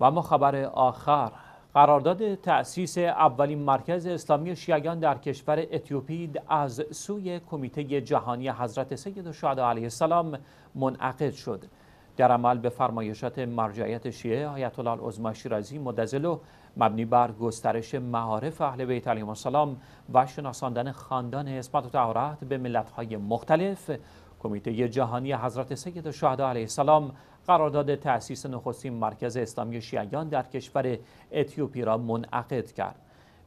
و اما خبر آخر قرارداد تأسیس اولین مرکز اسلامی شیعیان در کشور اتیوپی از سوی کمیته جهانی حضرت سید شهدا علیه السلام منعقد شد در عمل به فرمایشات مرجعیت شیعه آیت الله العظما شیرازی مدزلو مبنی بر گسترش معارف اهل بیت علیهم السلام و شناساندن خاندان اسمت و طهارت به ملت‌های مختلف کمیته جهانی حضرت سید شهدا علیه السلام قرارداد تأسیس نخستین مرکز اسلامی شیعیان در کشور اتیوپی را منعقد کرد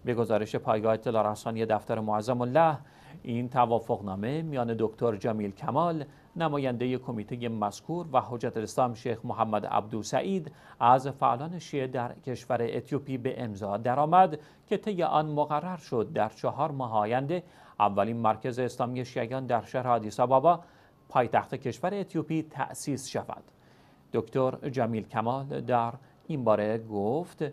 به گزارش پایگاه اطلاع رسانی دفتر معظم الله این توافقنامه میان دکتر جمیل کمال نماینده کمیته مذکور و حجت الاسلام شیخ محمد عبدو سعید از فعالان شیعه در کشور اتیوپی به امضا درآمد که طی آن مقرر شد در چهار ماه آینده اولین مرکز اسلامی شیعیان در شهر آدیس آبابا پایتخت کشور اتیوپی تأسیس شود دکتر جمیل کمال در این باره گفت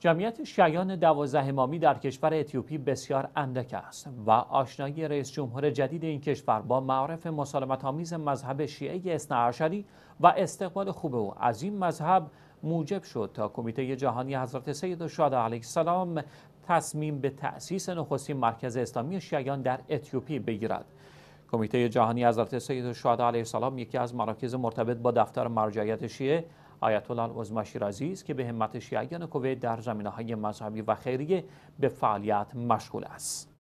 جمعیت شیعان دوازده امامی در کشور اتیوپی بسیار اندک است و آشنایی رئیس جمهور جدید این کشور با معرف مسالمت آمیز مذهب شیعه اثناعشری و استقبال خوب او از این مذهب موجب شد تا کمیته جهانی حضرت سید شاد علیه السلام تصمیم به تأسیس نخستین مرکز اسلامی شیعان در اتیوپی بگیرد کمیته جهانی حضرت سید الشهدا علیه السلام یکی از مراکز مرتبط با دفتر مرجعیت شیعه آیت الله العظما شیرازی است که به همت شیعیان کویت در زمینه های مذهبی و خیریه به فعالیت مشغول است